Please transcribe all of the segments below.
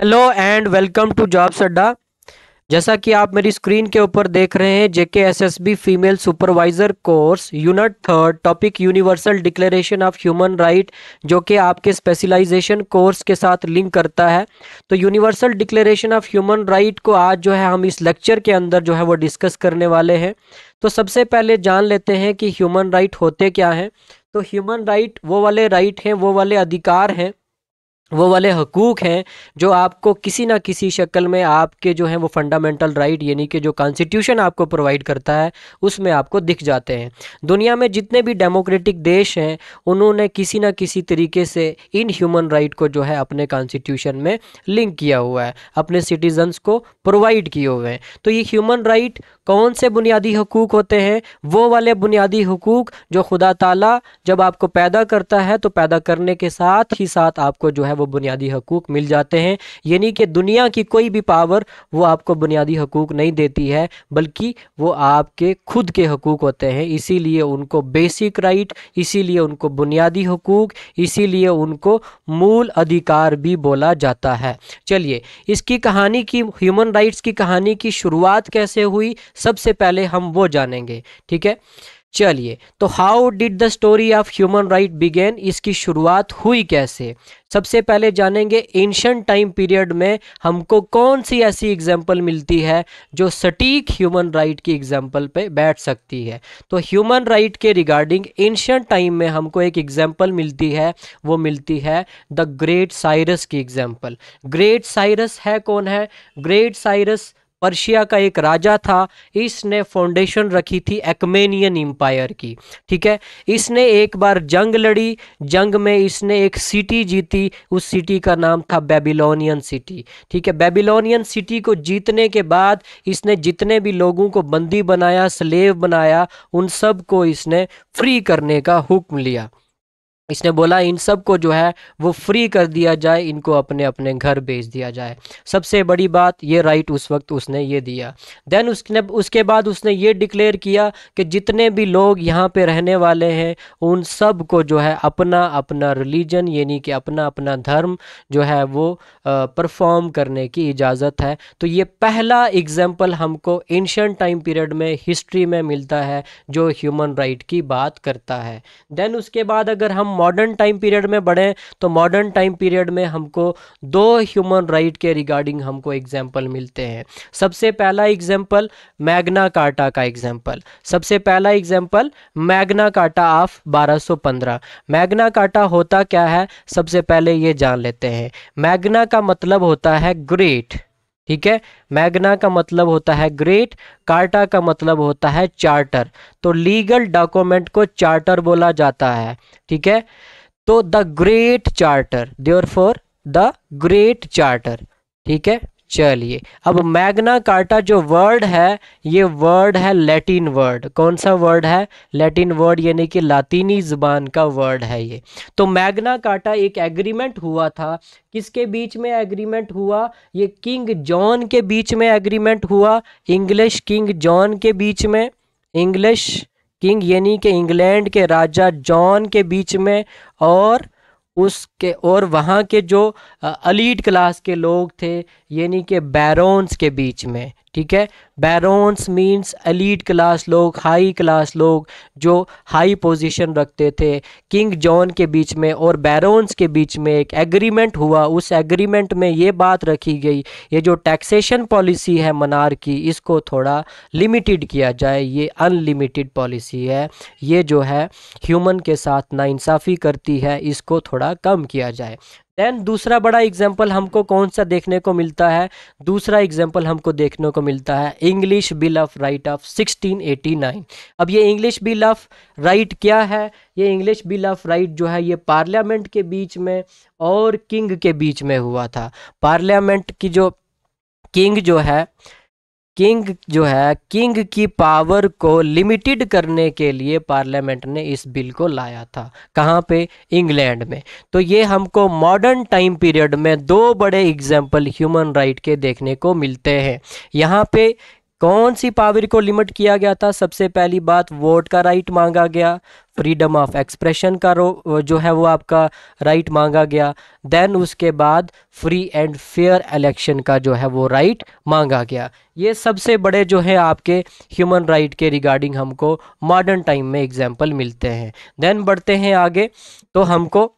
hello and welcome to jobs Adda जैसा कि आप मेरी स्क्रीन के ऊपर देख रहे हैं JK S S B female supervisor course unit third topic universal declaration of human right जो कि आपके स्पेशलाइजेशन कोर्स के साथ लिंक करता है तो universal declaration of human right को आज जो है हम इस लेक्चर के अंदर जो है वो डिस्कस करने वाले हैं तो सबसे पहले जान लेते हैं कि ह्यूमन राइट होते क्या हैं तो ह्यूमन राइट वो वाले राइट हैं वो वाले अधिकार हैं वो वाले हकूक़ हैं जो आपको किसी ना किसी शक्ल में आपके जो हैं वो फंडामेंटल राइट यानी कि जो कॉन्स्टिट्यूशन आपको प्रोवाइड करता है उसमें आपको दिख जाते हैं दुनिया में जितने भी डेमोक्रेटिक देश हैं उन्होंने किसी ना किसी तरीके से इन ह्यूमन राइट को जो है अपने कॉन्स्टिट्यूशन में लिंक किया हुआ है अपने सिटीजन्स को प्रोवाइड किए हुए हैं तो ये ह्यूमन राइट कौन से बुनियादी हकूक़ होते हैं वो वाले बुनियादी हकूक़ जो खुदा ताला जब आपको पैदा करता है तो पैदा करने के साथ ही साथ आपको जो है वो वो बुनियादी हकूक़ मिल जाते हैं यानी कि दुनिया की कोई भी पावर वो आपको बुनियादी हकूक़ नहीं देती है बल्कि वो आपके खुद के हकूक़ होते हैं इसीलिए उनको बेसिक राइट इसीलिए उनको बुनियादी हकूक़ इसीलिए उनको मूल अधिकार भी बोला जाता है चलिए इसकी कहानी की ह्यूमन राइट्स की कहानी की शुरुआत कैसे हुई सबसे पहले हम वो जानेंगे ठीक है चलिए तो how did the story of human right begin इसकी शुरुआत हुई कैसे सबसे पहले जानेंगे एंशंट टाइम पीरियड में हमको कौन सी ऐसी एग्जाम्पल मिलती है जो सटीक ह्यूमन राइट की एग्जाम्पल पे बैठ सकती है तो ह्यूमन राइट के रिगार्डिंग एंशंट टाइम में हमको एक एग्जाम्पल मिलती है वो मिलती है द ग्रेट साइरस की एग्जाम्पल ग्रेट साइरस है कौन है ग्रेट साइरस पर्शिया का एक राजा था इसने फाउंडेशन रखी थी एक्मेनियन एम्पायर की ठीक है इसने एक बार जंग लड़ी जंग में इसने एक सिटी जीती उस सिटी का नाम था बेबीलोनियन सिटी ठीक है बेबीलोनियन सिटी को जीतने के बाद इसने जितने भी लोगों को बंदी बनाया स्लेव बनाया उन सब को इसने फ्री करने का हुक्म लिया इसने बोला इन सब को जो है वो फ्री कर दिया जाए इनको अपने अपने घर भेज दिया जाए सबसे बड़ी बात ये राइट उस वक्त उसने ये दिया देन उसने उसके बाद उसने ये डिक्लेयर किया कि जितने भी लोग यहाँ पे रहने वाले हैं उन सब को जो है अपना अपना रिलीजन यानी कि अपना अपना धर्म जो है वो परफॉर्म करने की इजाज़त है तो ये पहला एग्ज़ाम्पल हमको एंशंट टाइम पीरियड में हिस्ट्री में मिलता है जो ह्यूमन राइट की बात करता है देन उसके बाद अगर हम मॉडर्न टाइम पीरियड में बढ़ें तो मॉडर्न टाइम पीरियड में हमको दो ह्यूमन राइट के रिगार्डिंग हमको एग्जाम्पल मिलते हैं सबसे पहला एग्जाम्पल मैग्ना कार्टा का एग्जाम्पल सबसे पहला example Magna Carta of 1215 Magna Carta होता क्या है सबसे पहले ये जान लेते हैं मैग्ना का मतलब होता है ग्रेट ठीक है मैग्ना का मतलब होता है ग्रेट कार्टा का मतलब होता है चार्टर तो लीगल डॉक्यूमेंट को चार्टर बोला जाता है ठीक है तो the great charter therefore the great charter ठीक है चलिए अब मैग्ना कार्टा जो वर्ड है ये वर्ड है लैटिन वर्ड कौन सा वर्ड है लैटिन वर्ड यानी कि लातीनी ज़बान का वर्ड है ये तो मैग्ना कार्टा एक एग्रीमेंट हुआ था किसके बीच में एग्रीमेंट हुआ ये किंग जॉन के बीच में एग्रीमेंट हुआ इंग्लिश किंग जॉन के बीच में इंग्लिश किंग यानी कि इंग्लैंड के राजा जॉन के बीच में और उसके और वहाँ के जो अलीट क्लास के लोग थे यानी कि बैरोन्स के बीच में ठीक है बैरोंस मीन्स अलीड क्लास लोग हाई क्लास लोग जो हाई पोजीशन रखते थे किंग जॉन के बीच में और बैरोंस के बीच में एक एग्रीमेंट हुआ उस एग्रीमेंट में ये बात रखी गई ये जो टैक्सेशन पॉलिसी है मनार की इसको थोड़ा लिमिटेड किया जाए ये अनलिमिटेड पॉलिसी है ये जो है ह्यूमन के साथ नाइंसाफ़ी करती है इसको थोड़ा कम किया जाए देन दूसरा बड़ा एग्जाम्पल हमको कौन सा देखने को मिलता है दूसरा एग्जाम्पल हमको देखने को मिलता है English bill of right of 1689 अब ये इंग्लिश बिल ऑफ राइट क्या है ये इंग्लिश बिल ऑफ राइट जो है ये पार्लियामेंट के बीच में और किंग के बीच में हुआ था पार्लियामेंट की जो किंग जो है किंग जो है किंग की पावर को लिमिटेड करने के लिए पार्लियामेंट ने इस बिल को लाया था कहाँ पे इंग्लैंड में तो ये हमको मॉडर्न टाइम पीरियड में दो बड़े एग्जाम्पल ह्यूमन राइट के देखने को मिलते हैं यहाँ पे कौन सी पावर को लिमिट किया गया था सबसे पहली बात वोट का राइट मांगा गया फ्रीडम ऑफ एक्सप्रेशन का जो है वो आपका राइट मांगा गया देन उसके बाद फ्री एंड फेयर इलेक्शन का जो है वो राइट मांगा गया ये सबसे बड़े जो है आपके ह्यूमन राइट के रिगार्डिंग हमको मॉडर्न टाइम में एग्जाम्पल मिलते हैं देन बढ़ते हैं आगे तो हमको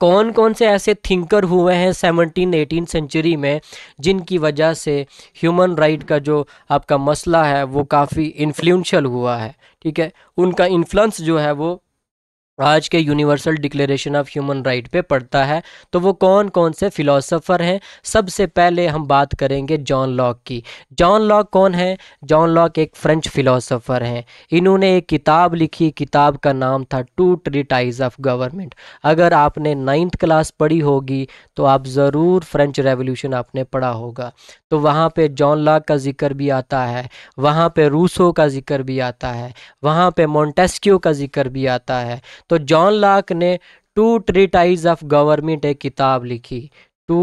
कौन कौन से ऐसे थिंकर हुए हैं सेवनटीन एटीन सेंचुरी में जिनकी वजह से ह्यूमन राइट का जो आपका मसला है वो काफ़ी इन्फ्लुएंशल हुआ है ठीक है उनका इन्फ्लुएंस जो है वो आज के universal declaration of human right पे पढ़ता है तो वो कौन कौन से फिलोसोफर हैं सबसे पहले हम बात करेंगे जॉन लॉक की जॉन लॉक कौन है जॉन लॉक एक फ्रेंच फिलोसोफर हैं इन्होंने एक किताब लिखी किताब का नाम था टू ट्रिटाइज ऑफ गवर्नमेंट अगर आपने नाइन्थ क्लास पढ़ी होगी तो आप ज़रूर फ्रेंच रेवोल्यूशन आपने पढ़ा होगा तो वहाँ पे जॉन लाक का जिक्र भी आता है वहाँ पे रूसो का जिक्र भी आता है वहाँ पे मोंटेस्क्यो का जिक्र भी आता है तो जॉन लाक ने टू ट्रीटाइज ऑफ गवर्नमेंट एक किताब लिखी टू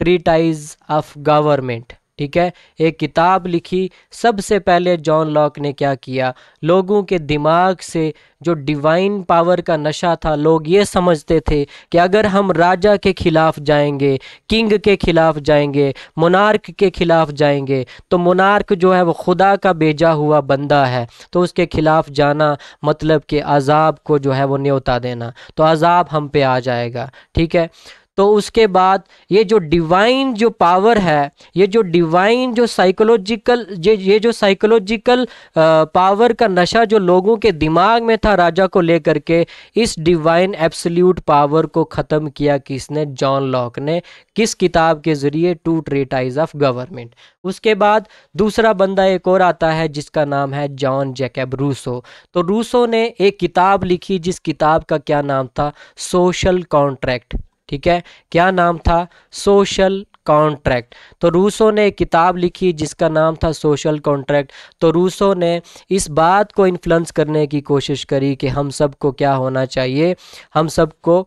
ट्रीटाइज ऑफ गवर्नमेंट ठीक है एक किताब लिखी सबसे पहले जॉन लॉक ने क्या किया लोगों के दिमाग से जो डिवाइन पावर का नशा था लोग ये समझते थे कि अगर हम राजा के खिलाफ जाएंगे किंग के खिलाफ जाएंगे मोनार्क के खिलाफ जाएंगे तो मोनार्क जो है वो खुदा का बेजा हुआ बंदा है तो उसके खिलाफ जाना मतलब कि अजाब को जो है वो न्योता देना तो अजाब हम पे आ जाएगा ठीक है तो उसके बाद ये जो डिवाइन जो पावर है ये जो डिवाइन जो साइकोलॉजिकल ये ये जो साइकोलॉजिकल पावर uh, का नशा जो लोगों के दिमाग में था राजा को लेकर के इस डिवाइन एब्सल्यूट पावर को ख़त्म किया किसने जॉन लॉक ने किस किताब के ज़रिए टू ट्रेटाइज ऑफ गवर्नमेंट उसके बाद दूसरा बंदा एक और आता है जिसका नाम है जॉन जैकब रूसो तो रूसो ने एक किताब लिखी जिस किताब का क्या नाम था सोशल कॉन्ट्रैक्ट ठीक है क्या नाम था सोशल कॉन्ट्रैक्ट तो रूसो ने एक किताब लिखी जिसका नाम था सोशल कॉन्ट्रैक्ट तो रूसो ने इस बात को इन्फ्लुएंस करने की कोशिश करी कि हम सबको क्या होना चाहिए हम सबको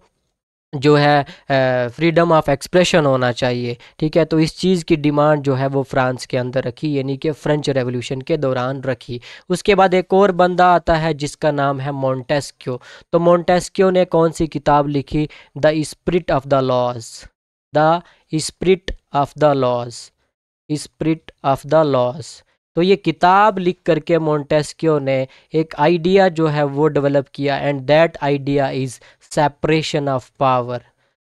जो है फ्रीडम ऑफ एक्सप्रेशन होना चाहिए ठीक है तो इस चीज़ की डिमांड जो है वो फ्रांस के अंदर रखी यानी कि फ्रेंच रेवोल्यूशन के दौरान रखी उसके बाद एक और बंदा आता है जिसका नाम है मोंटेस्क्यो तो मोंटेस्क्यो ने कौन सी किताब लिखी the spirit of the laws the spirit of the laws spirit of the laws तो ये किताब लिख करके मोन्टेस्क्यो ने एक आइडिया जो है वो डेवलप किया and that idea is separation of power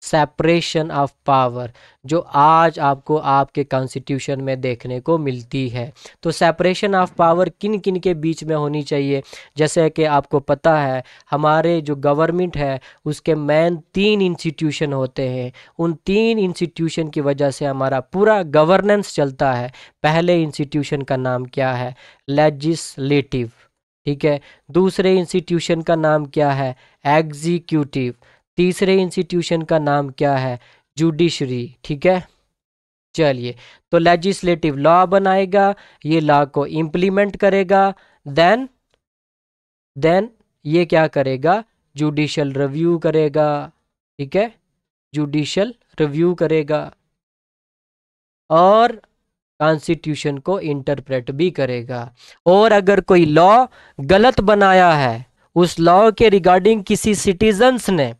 separation of power जो आज आपको आपके कॉन्स्टिट्यूशन में देखने को मिलती है तो सेपरेशन ऑफ पावर किन किन के बीच में होनी चाहिए जैसे कि आपको पता है हमारे जो गवर्नमेंट है उसके मेन तीन इंस्टीट्यूशन होते हैं उन तीन इंस्टीट्यूशन की वजह से हमारा पूरा गवर्नेंस चलता है पहले इंस्टीट्यूशन का नाम क्या है लेजिस्लेटिव ठीक है दूसरे इंस्टीट्यूशन का नाम क्या है एग्जीक्यूटिव तीसरे इंस्टीट्यूशन का नाम क्या है जुडिशरी ठीक है चलिए तो लेजिस्लेटिव लॉ बनाएगा ये लॉ को इम्प्लीमेंट करेगा देन देन ये क्या करेगा जुडिशल रिव्यू करेगा ठीक है जुडिशल रिव्यू करेगा और कॉन्स्टिट्यूशन को इंटरप्रेट भी करेगा और अगर कोई लॉ गलत बनाया है उस लॉ के रिगार्डिंग किसी सिटीजन्स ने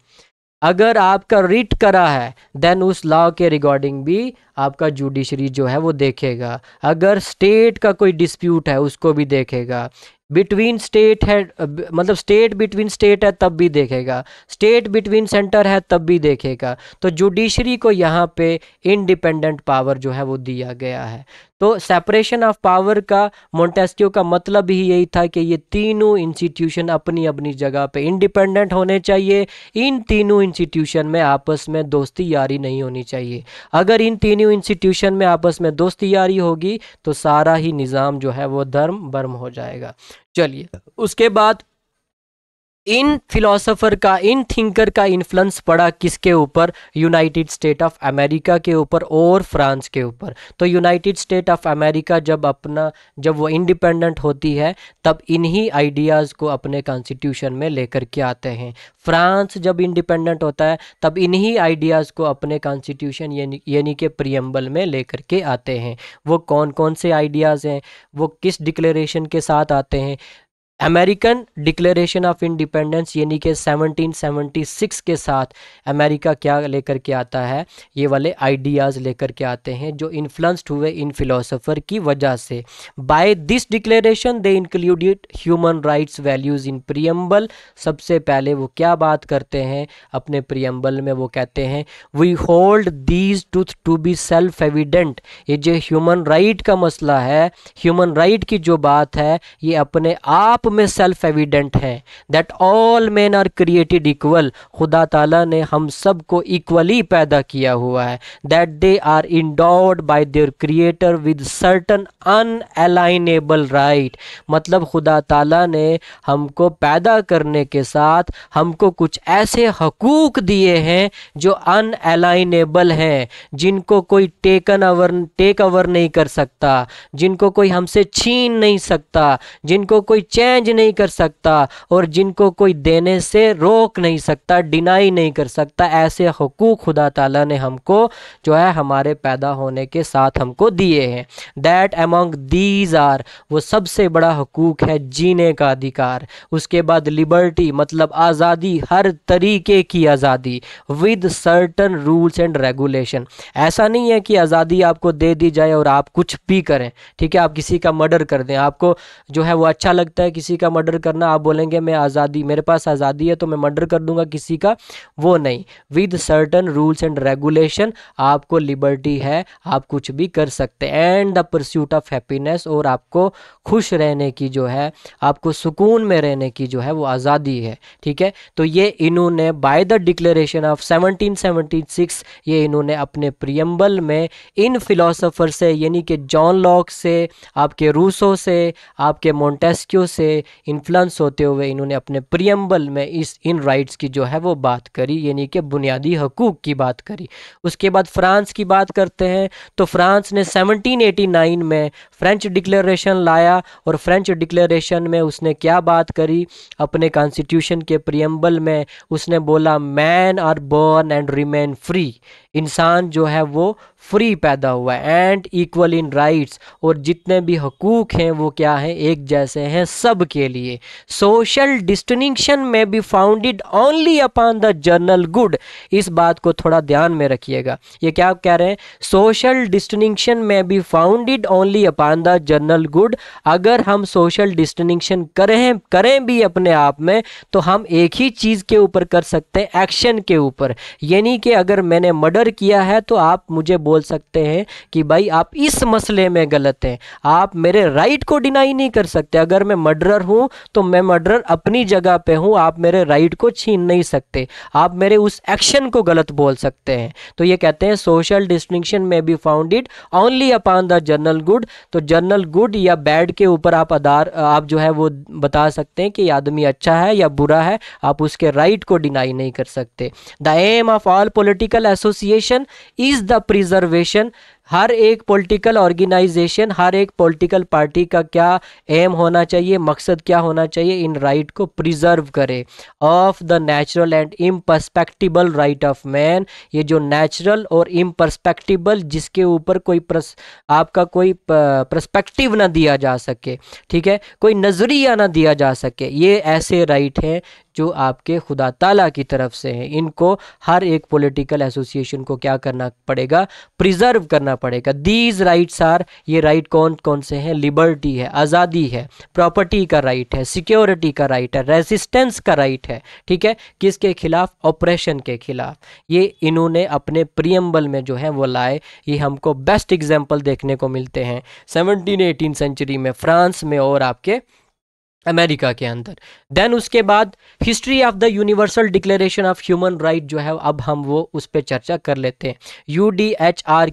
अगर आपका रिट करा है देन उस लॉ के रिगार्डिंग भी आपका जुडिशरी जो है वो देखेगा अगर स्टेट का कोई डिस्प्यूट है उसको भी देखेगा बिटवीन स्टेट है मतलब स्टेट बिटवीन स्टेट है तब भी देखेगा स्टेट बिटवीन सेंटर है तब भी देखेगा तो जुडिशरी को यहाँ पे इंडिपेंडेंट पावर जो है वो दिया गया है तो सेपरेशन ऑफ पावर का मोन्टेस्क्यो का मतलब ही यही था कि ये तीनों इंस्टीट्यूशन अपनी अपनी जगह पे इंडिपेंडेंट होने चाहिए इन तीनों इंस्टीट्यूशन में आपस में दोस्ती यारी नहीं होनी चाहिए अगर इन तीनों इंस्टीट्यूशन में आपस में दोस्ती यारी होगी तो सारा ही निज़ाम जो है वो धर्म बर्म हो जाएगा चलिए उसके बाद इन फिलोसोफर का इन थिंकर का इन्फ्लुएंस पड़ा किसके ऊपर यूनाइटेड स्टेट ऑफ अमेरिका के ऊपर और फ्रांस के ऊपर तो यूनाइटेड स्टेट ऑफ अमेरिका जब अपना जब वो इंडिपेंडेंट होती है तब इन्हीं आइडियाज़ को अपने कॉन्स्टिट्यूशन में लेकर के आते हैं फ्रांस जब इंडिपेंडेंट होता है तब इन्हीं आइडियाज़ को अपने कॉन्स्टिट्यूशन यानी के प्रियम्बल में लेकर के आते हैं वो कौन कौन से आइडियाज़ हैं वो किस डिक्लेरेशन के साथ आते हैं अमेरिकन डिक्लेरेशन ऑफ इंडिपेंडेंस यानी कि 1776 के साथ अमेरिका क्या लेकर के आता है ये वाले आइडियाज़ लेकर के आते हैं जो इन्फ्लुंस्ड हुए इन फिलोसोफर की वजह से by this declaration they included human rights values in preamble सबसे पहले वो क्या बात करते हैं अपने प्रियम्बल में वो कहते हैं वी होल्ड दीज टूथ टू बी सेल्फ एविडेंट ये जो ह्यूमन राइट का मसला है ह्यूमन राइट right की जो बात है ये अपने आप आप में सेल्फ एविडेंट है that all man are created equal खुदा ताला ने हम सब को इक्वली पैदा किया हुआ है that they are endowed by their creator with certain unalienable right मतलब खुदा ताला ने हमको पैदा करने के साथ हमको कुछ ऐसे हकूक दिए हैं जो अनएलाइनेबल हैं जिनको कोई टेकन अवर टेक अवर नहीं कर सकता जिनको कोई हमसे छीन नहीं सकता जिनको कोई चैन चेंज नहीं कर सकता और जिनको कोई देने से रोक नहीं सकता डिनाई नहीं कर सकता ऐसे हकूक़ खुदा ताला ने हमको जो है हमारे पैदा होने के साथ हमको दिए हैं दैट एमोंग दीज आर वो सबसे बड़ा हकूक़ है जीने का अधिकार उसके बाद लिबर्टी मतलब आज़ादी हर तरीके की आज़ादी with certain rules and regulation ऐसा नहीं है कि आज़ादी आपको दे दी जाए और आप कुछ भी करें ठीक है आप किसी का मर्डर कर दें आपको जो है वो अच्छा लगता है किसी किसी का मर्डर करना आप बोलेंगे मैं आज़ादी मेरे पास आज़ादी है तो मैं मर्डर कर दूंगा किसी का वो नहीं with certain rules and regulation आपको लिबर्टी है आप कुछ भी कर सकते हैं and the pursuit of happiness और आपको खुश रहने की जो है आपको सुकून में रहने की जो है वो आज़ादी है ठीक है तो ये इन्होंने बाय द डिक्लेरेशन ऑफ 1776 ये इन्होंने अपने प्रियम्बल में इन फिलोसोफर से यानी कि जॉन लॉक से आपके रूसो से आपके मोन्टेस्क्यो से इन्फ्लुएंस होते हुए इन्होंने अपने प्रियम्बल में इस इन राइट्स की जो है वो बात करी यानी कि बुनियादी हकूक़ की बात करी उसके बाद फ्रांस की बात करते हैं तो फ्रांस ने 1789 में फ्रेंच डिक्लेरेशन लाया और फ्रेंच डिक्लेरेशन में उसने क्या बात करी अपने कॉन्स्टिट्यूशन के प्रियम्बल में उसने बोला man are born and remain free इंसान जो है वो फ्री पैदा हुआ है एंड इक्वल इन राइट्स और जितने भी हकूक़ हैं वो क्या हैं एक जैसे हैं सब के लिए social distinction may be founded only upon the general good इस बात को थोड़ा ध्यान में रखिएगा ये क्या आप कह रहे हैं social distinction may be founded only upon the general good अगर हम सोशल डिस्टिंक्शन करें करें भी अपने आप में तो हम एक ही चीज़ के ऊपर कर सकते हैं एक्शन के ऊपर यानी कि अगर मैंने मर्डर किया है तो आप मुझे बोल सकते हैं कि भाई आप इस मसले में गलत हैं आप मेरे राइट को डिनाई नहीं कर सकते अगर मैं मर्डर मर्डरर हूँ तो मैं मर्डरर अपनी जगह पे हूँ आप मेरे राइट को छीन नहीं सकते आप मेरे उस एक्शन को गलत बोल सकते हैं तो ये कहते हैं social distinction may be founded only upon the general good तो जनरल गुड या बैड के ऊपर आप आधार आप जो है वो बता सकते हैं कि आदमी अच्छा है या बुरा है आप उसके राइट को डिनाई नहीं कर सकते the aim of all political association is the preservation हर एक पॉलिटिकल ऑर्गेनाइजेशन हर एक पॉलिटिकल पार्टी का क्या एम होना चाहिए मकसद क्या होना चाहिए इन राइट को प्रिजर्व करे of the natural and imprescriptible right of man ये जो नेचुरल और इम्परस्पेक्टिबल जिसके ऊपर कोई प्रस, आपका कोई प्रस्पेक्टिव ना दिया जा सके ठीक है कोई नज़रिया ना दिया जा सके ये ऐसे राइट हैं जो आपके खुदा ताला की तरफ से हैं इनको हर एक पॉलिटिकल एसोसिएशन को क्या करना पड़ेगा प्रिजर्व करना पड़ेगा दीज राइट्स आर ये राइट कौन कौन से हैं लिबर्टी है आज़ादी है प्रॉपर्टी का राइट है सिक्योरिटी का राइट है रेजिस्टेंस का राइट है ठीक है किसके खिलाफ ऑपरेशन के खिलाफ ये इन्होंने अपने प्रियम्बल में जो है वो लाए ये हमको बेस्ट एग्जाम्पल देखने को मिलते हैं सेवनटीन एटीन सेंचुरी में फ्रांस में और आपके अमेरिका के अंदर देन उसके बाद history of the universal declaration of human right जो है अब हम वो उस पर चर्चा कर लेते हैं यू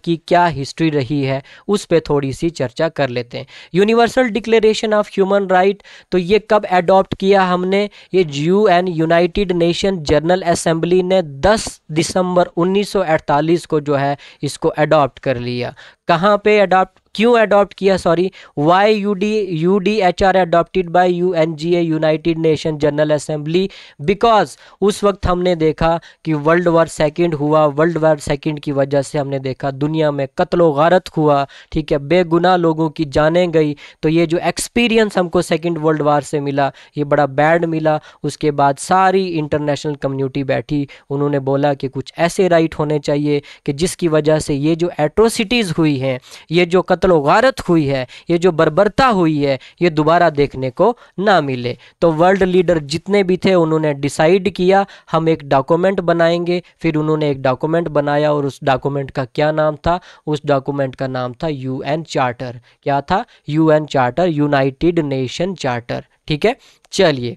की क्या हिस्ट्री रही है उस पर थोड़ी सी चर्चा कर लेते हैं universal declaration of human right तो ये कब एडॉप्ट किया हमने ये U N united nation general assembly ने 10 दिसंबर 1948 को जो है इसको एडॉप्ट कर लिया कहाँ पे अडॉप्ट क्यों अडॉप्ट किया sorry why U D U D H R adopted by U N G A united nation general assembly because उस वक्त हमने देखा कि वर्ल्ड वार सेकेंड हुआ वर्ल्ड वार सेकेंड की वजह से हमने देखा दुनिया में कत्लो गारत हुआ ठीक है बेगुनाह लोगों की जाने गई तो ये जो एक्सपीरियंस हमको सेकेंड वर्ल्ड वार से मिला ये बड़ा बैड मिला उसके बाद सारी इंटरनेशनल कम्युनिटी बैठी उन्होंने बोला कि कुछ ऐसे राइट होने चाहिए कि जिसकी वजह से ये जो एट्रोसिटीज़ हुई हैं ये जो कत्ल वारत हुई है ये जो बर्बरता हुई है ये दोबारा देखने को ना मिले तो वर्ल्ड लीडर जितने भी थे उन्होंने डिसाइड किया हम एक डॉक्यूमेंट बनाएंगे फिर उन्होंने एक डॉक्यूमेंट बनाया और उस डॉक्यूमेंट का क्या नाम था उस डॉक्यूमेंट का नाम था यूएन चार्टर क्या था UN charter united nation charter ठीक है चलिए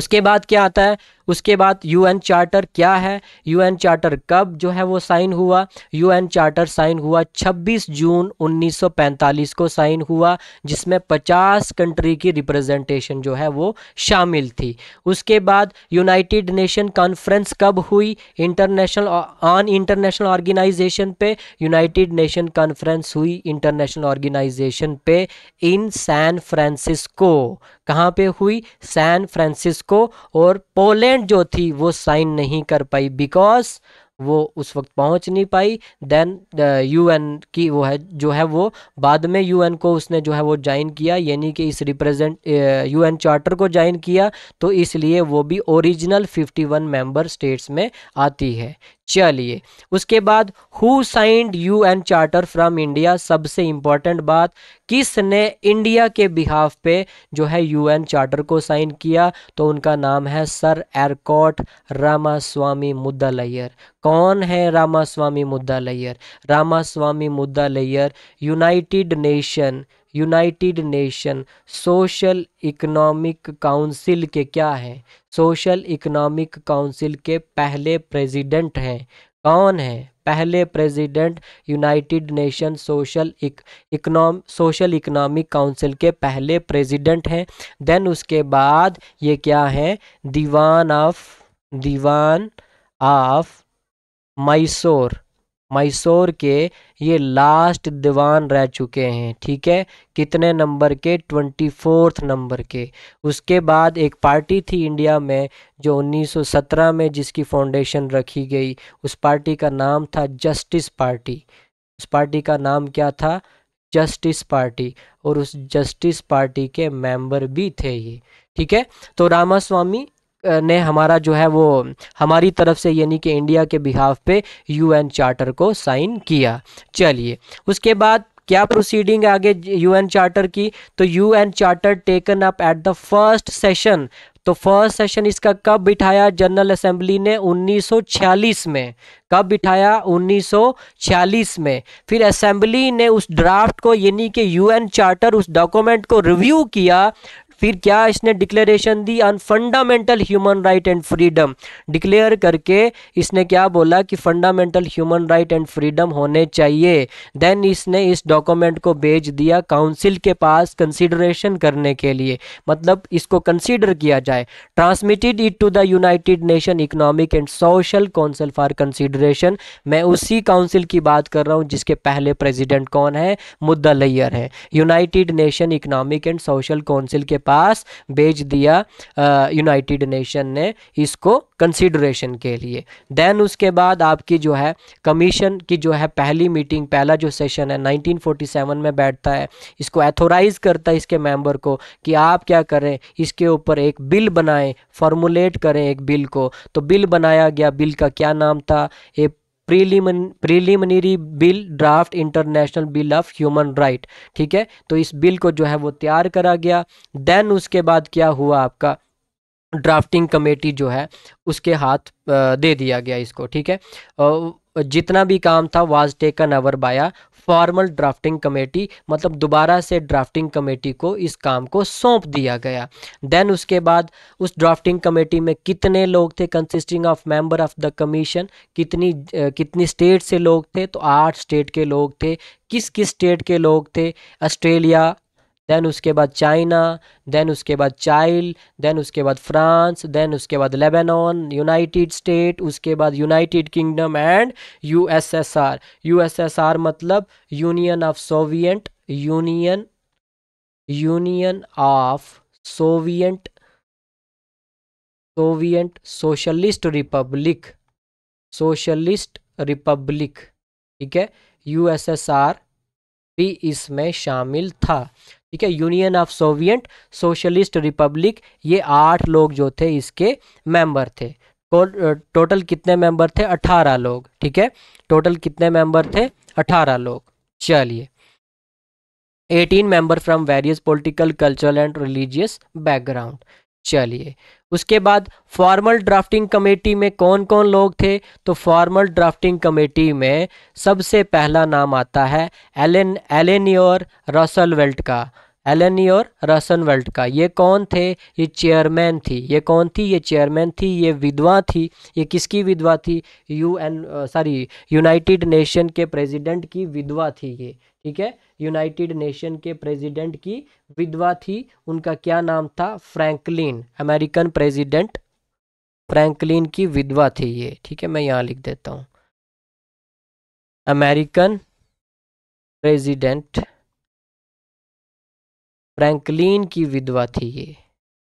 उसके बाद क्या आता है उसके बाद यूएन चार्टर क्या है यूएन चार्टर कब जो है वो साइन हुआ यूएन चार्टर साइन हुआ 26 जून 1945 को साइन हुआ जिसमें 50 कंट्री की रिप्रेजेंटेशन जो है वो शामिल थी उसके बाद यूनाइटेड नेशन कॉन्फ्रेंस कब हुई इंटरनेशनल ऑन इंटरनेशनल ऑर्गेनाइजेशन पे यूनाइटेड नेशन कॉन्फ्रेंस हुई इंटरनेशनल ऑर्गेनाइजेशन पे इन सैन फ्रांसिस्को कहाँ पर हुई सैन फ्रांसिस्को और पोलैंड पेमेंट जो थी वो साइन नहीं कर पाई बिकॉज वो उस वक्त पहुंच नहीं पाई देन यूएन uh, की वो है जो है वो बाद में यूएन को उसने जो है वो ज्वाइन किया यानी कि इस रिप्रेजेंट यूएन चार्टर को ज्वाइन किया तो इसलिए वो भी ओरिजिनल 51 मेंबर स्टेट्स में आती है चलिए उसके बाद who signed U N charter from India सबसे इंपॉर्टेंट बात किसने इंडिया के बिहाफ पे जो है यूएन चार्टर को साइन किया तो उनका नाम है सर एरकॉट रामास्वामी मुद्दालैयर कौन है Ramaswami Mudaliar Ramaswami Mudaliar united nation united nation social economic council के क्या हैं सोशल इकोनॉमिक काउंसिल के पहले प्रेसिडेंट हैं कौन है पहले president united nation social economic social economic council के पहले प्रेसिडेंट हैं देन उसके बाद ये क्या है दीवान ऑफ दीवान ऑफ मैसूर मैसूर के ये लास्ट दीवान रह चुके हैं ठीक है कितने नंबर के ट्वेंटी फोर्थ नंबर के उसके बाद एक पार्टी थी इंडिया में जो 1917 में जिसकी फाउंडेशन रखी गई उस पार्टी का नाम था जस्टिस पार्टी उस पार्टी का नाम क्या था जस्टिस पार्टी और उस जस्टिस पार्टी के मेंबर भी थे ये ठीक है तो रामास्वामी ने हमारा जो है वो हमारी तरफ से यानी कि इंडिया के बिहाफ पे यूएन चार्टर को साइन किया चलिए उसके बाद क्या प्रोसीडिंग आगे यूएन चार्टर की तो UN charter taken up at the first session तो फर्स्ट सेशन इसका कब बिठाया जनरल असेंबली ने 1946 में कब बिठाया 1946 में फिर असेंबली ने उस ड्राफ्ट को यानी कि यूएन चार्टर उस डॉक्यूमेंट को रिव्यू किया फिर क्या इसने डिक्लेरेशन दी on fundamental human right and freedom declare करके इसने क्या बोला कि fundamental human right and freedom होने चाहिए देन इसने इस डॉक्यूमेंट को भेज दिया काउंसिल के पास कंसिडरेशन करने के लिए मतलब इसको कंसिडर किया जाए transmitted it to the united nation economic and social council for consideration मैं उसी काउंसिल की बात कर रहा हूँ जिसके पहले प्रेजिडेंट कौन है मुद्दा लैयर है united nation economic and social council के पास भेज दिया यूनाइटेड नेशन ने इसको कंसिडरेशन के लिए देन उसके बाद आपकी जो है कमीशन की जो है पहली मीटिंग पहला जो सेशन है 1947 में बैठता है इसको एथोराइज करता है इसके मेंबर को कि आप क्या करें इसके ऊपर एक बिल बनाएं फॉर्मुलेट करें एक बिल को तो बिल बनाया गया बिल का क्या नाम था a preliminary bill draft international bill of human right ठीक है तो इस बिल को जो है वो तैयार करा गया देन उसके बाद क्या हुआ आपका ड्राफ्टिंग कमेटी जो है उसके हाथ दे दिया गया इसको ठीक है जितना भी काम था वाज टेकन अवर बाया फॉर्मल ड्राफ्टिंग कमेटी मतलब दोबारा से ड्राफ्टिंग कमेटी को इस काम को सौंप दिया गया देन उसके बाद उस ड्राफ्टिंग कमेटी में कितने लोग थे consisting of member of the commission कितनी कितनी स्टेट से लोग थे तो आठ स्टेट के लोग थे किस किस स्टेट के लोग थे ऑस्ट्रेलिया देन उसके बाद चाइना देन उसके बाद चाइल देन उसके बाद फ्रांस देन उसके बाद लेबेनॉन यूनाइटेड स्टेट उसके बाद united kingdom and USSR USSR मतलब union of Soviet union union of Soviet Soviet socialist republic socialist republic ठीक है यूएसएसआर भी इसमें शामिल था ठीक है union of Soviet socialist republic ये आठ लोग जो थे इसके मेंबर थे टोटल कितने मेंबर थे अठारह लोग ठीक है टोटल कितने मेंबर थे अठारह लोग चलिए eighteen member from various political cultural and religious background चलिए उसके बाद फॉर्मल ड्राफ्टिंग कमेटी में कौन कौन लोग थे तो फॉर्मल ड्राफ्टिंग कमेटी में सबसे पहला नाम आता है एलेन एलेनियोर रसल वेल्ट का एलनी और रसनवेल्ट का ये कौन थे ये चेयरमैन थी ये कौन थी ये चेयरमैन थी ये विधवा थी ये किसकी विधवा थी U N sorry united nation के प्रेसिडेंट की विधवा थी ये ठीक है यूनाइटेड नेशन के प्रेसिडेंट की विधवा थी उनका क्या नाम था फ्रैंकलिन अमेरिकन प्रेसिडेंट फ्रैंकलिन की विधवा थी ये ठीक है मैं यहाँ लिख देता हूँ अमेरिकन प्रेजिडेंट फ्रैंकलिन की विधवा थी ये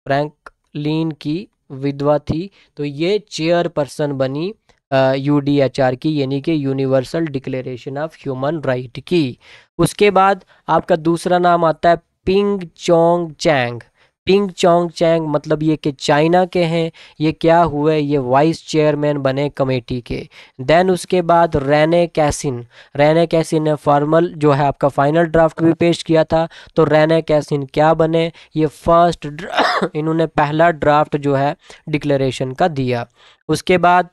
फ्रैंकलिन की विधवा थी तो ये चेयर पर्सन बनी यू डी एच आर की यानी कि universal declaration of human right की उसके बाद आपका दूसरा नाम आता है Peng Chun Chang Peng Chun Chang मतलब ये कि चाइना के हैं ये क्या हुए ये वाइस चेयरमैन बने कमेटी के देन उसके बाद रैने कैसिन रैने कैसिन ने फॉर्मल जो है आपका फाइनल ड्राफ्ट भी पेश किया था तो रैने कैसिन क्या बने ये फर्स्ट इन्होंने पहला ड्राफ्ट जो है डिक्लेरेशन का दिया उसके बाद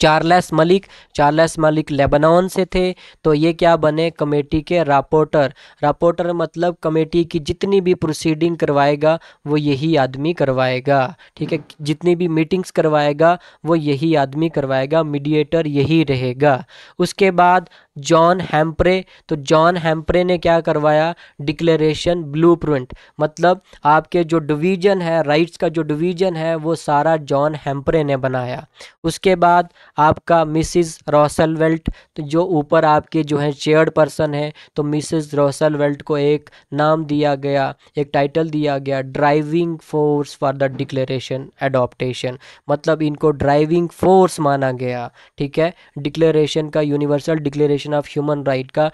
Charles Malik Charles Malik Lebanon से थे तो ये क्या बने कमेटी के रापोटर रापोटर मतलब कमेटी की जितनी भी प्रोसीडिंग करवाएगा वो यही आदमी करवाएगा ठीक है जितनी भी मीटिंग्स करवाएगा वो यही आदमी करवाएगा मीडिएटर यही रहेगा उसके बाद जॉन हैम्प्रे तो जॉन हैम्प्रे ने क्या करवाया डिक्लेरेशन प्रिंट मतलब आपके जो डिवीजन है राइट्स का जो डिवीजन है वो सारा जॉन हैम्प्रे ने बनाया उसके बाद आपका मिसिज रॉसलवेल्ट तो जो ऊपर आपके जो है चेयर पर्सन है तो रोसल रॉसलवेल्ट को एक नाम दिया गया एक टाइटल दिया गया driving force for the declaration adoption मतलब इनको ड्राइविंग फोर्स माना गया ठीक है डिक्लेरेशन का universal declaration declaration of human right का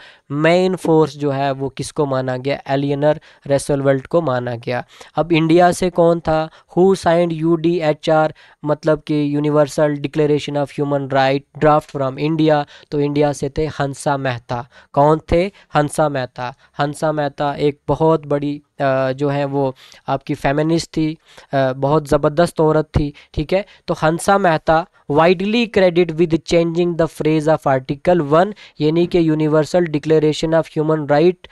मेन फोर्स जो है वो किसको माना गया एलियनर रेसोलवर्ल्ट को माना गया अब इंडिया से कौन था who signed U D H R मतलब कि universal declaration of human right draft from India तो इंडिया से थे हंसा मेहता कौन थे हंसा मेहता हंसा मेहता एक बहुत बड़ी जो है वो आपकी फेमिनिस्ट थी बहुत ज़बरदस्त औरत थी ठीक है तो Hansa Mehta widely credit with changing the phrase of article one यानी कि universal declaration of human right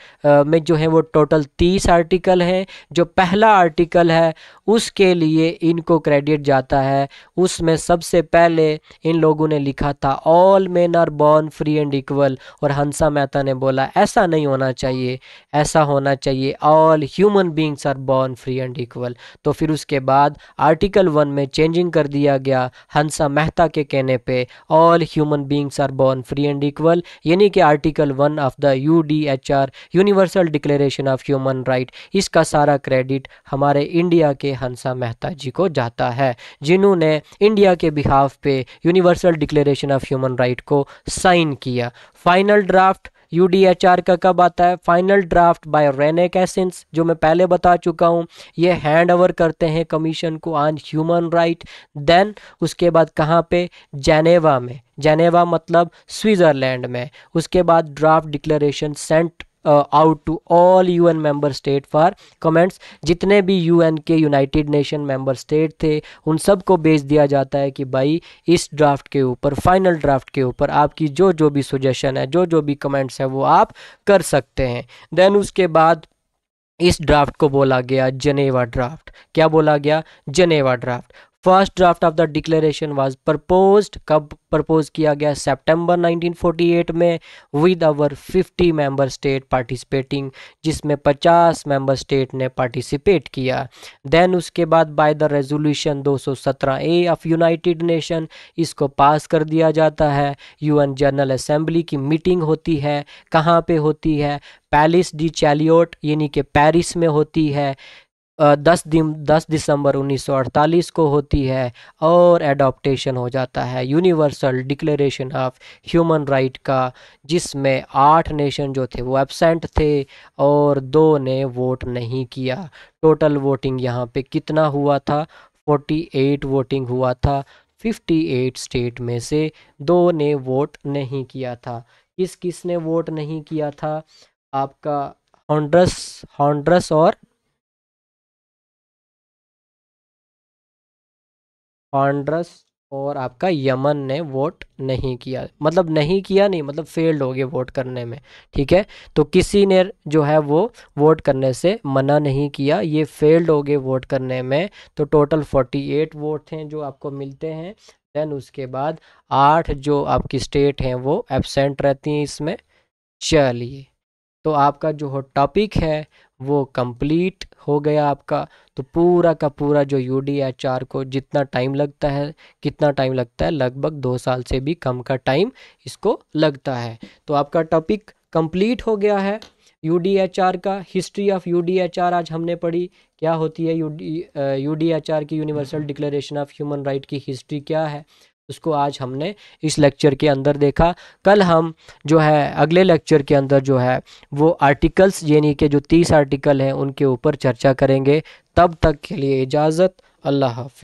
में जो है वो टोटल तीस आर्टिकल हैं जो पहला आर्टिकल है उसके लिए इनको क्रेडिट जाता है उसमें सबसे पहले इन लोगों ने लिखा था all men are born free and equal और हंसा मेहता ने बोला ऐसा नहीं होना चाहिए ऐसा होना चाहिए all human beings are born free and equal तो फिर उसके बाद आर्टिकल वन में चेंजिंग कर दिया गया हंसा मेहता के कहने पे all human beings are born free and equal यानी कि article one of the U D H R universal declaration of human right इसका सारा क्रेडिट हमारे इंडिया के हंसा मेहता जी को जाता है जिन्होंने इंडिया के बिहाफ पे universal declaration of human right को साइन किया फाइनल ड्राफ्ट यू का कब आता है final draft by Rene Cassin's जो मैं पहले बता चुका हूँ ये हैंड ओवर करते हैं कमीशन को ऑन ह्यूमन राइट देन उसके बाद कहाँ पे जेनेवा में जेनेवा मतलब स्विट्ज़रलैंड में उसके बाद draft declaration sent out to all U N member state for comments जितने भी यू एन के यूनाइटेड नेशन मेंबर स्टेट थे उन सब को भेज दिया जाता है कि भाई इस ड्राफ्ट के ऊपर फाइनल ड्राफ्ट के ऊपर आपकी जो जो भी सुजेशन है जो जो भी कमेंट्स है वो आप कर सकते हैं देन उसके बाद इस ड्राफ्ट को बोला गया जनेवा ड्राफ्ट क्या बोला गया Geneva draft first draft of the declaration was propose कब प्रपोज किया गया सितंबर 1948 में with over 50 member state participating जिसमें 50 मेंबर स्टेट ने पार्टिसिपेट किया देन उसके बाद by the resolution 217 A of united nation इसको पास कर दिया जाता है यूएन जनरल असेंबली की मीटिंग होती है कहाँ पे होती है पैलिस डी चैलियोट यानी कि पेरिस में होती है दस दिन दस दिसंबर 1948 को होती है और एडॉप्टेशन हो जाता है universal declaration of human right का जिसमें आठ नेशन जो थे वो एबसेंट थे और दो ने वोट नहीं किया टोटल वोटिंग यहाँ पे कितना हुआ था 48 वोटिंग हुआ था 58 स्टेट में से दो ने वोट नहीं किया था किस किस ने वोट नहीं किया था आपका हॉन्ड्रस हॉन्ड्रस और हॉन्ड्रस और आपका यमन ने वोट नहीं किया मतलब नहीं किया नहीं मतलब फेल्ड हो गए वोट करने में ठीक है तो किसी ने जो है वो वोट करने से मना नहीं किया ये फेल्ड हो गए वोट करने में तो टोटल फोर्टी एट वोट हैं जो आपको मिलते हैं देन उसके बाद आठ जो आपकी स्टेट हैं वो एबसेंट रहती हैं इसमें चलिए तो आपका जो टॉपिक है वो कंप्लीट हो गया आपका तो पूरा का पूरा जो यू डी एच आर को जितना टाइम लगता है कितना टाइम लगता है लगभग दो साल से भी कम का टाइम इसको लगता है तो आपका टॉपिक कंप्लीट हो गया है यू डी एच आर का history of U D H R आज हमने पढ़ी क्या होती है U D U D H R की universal declaration of human right की हिस्ट्री क्या है उसको आज हमने इस लेक्चर के अंदर देखा कल हम जो है अगले लेक्चर के अंदर जो है वो आर्टिकल्स यानी कि जो तीस आर्टिकल हैं उनके ऊपर चर्चा करेंगे तब तक के लिए इजाज़त अल्लाह हाफ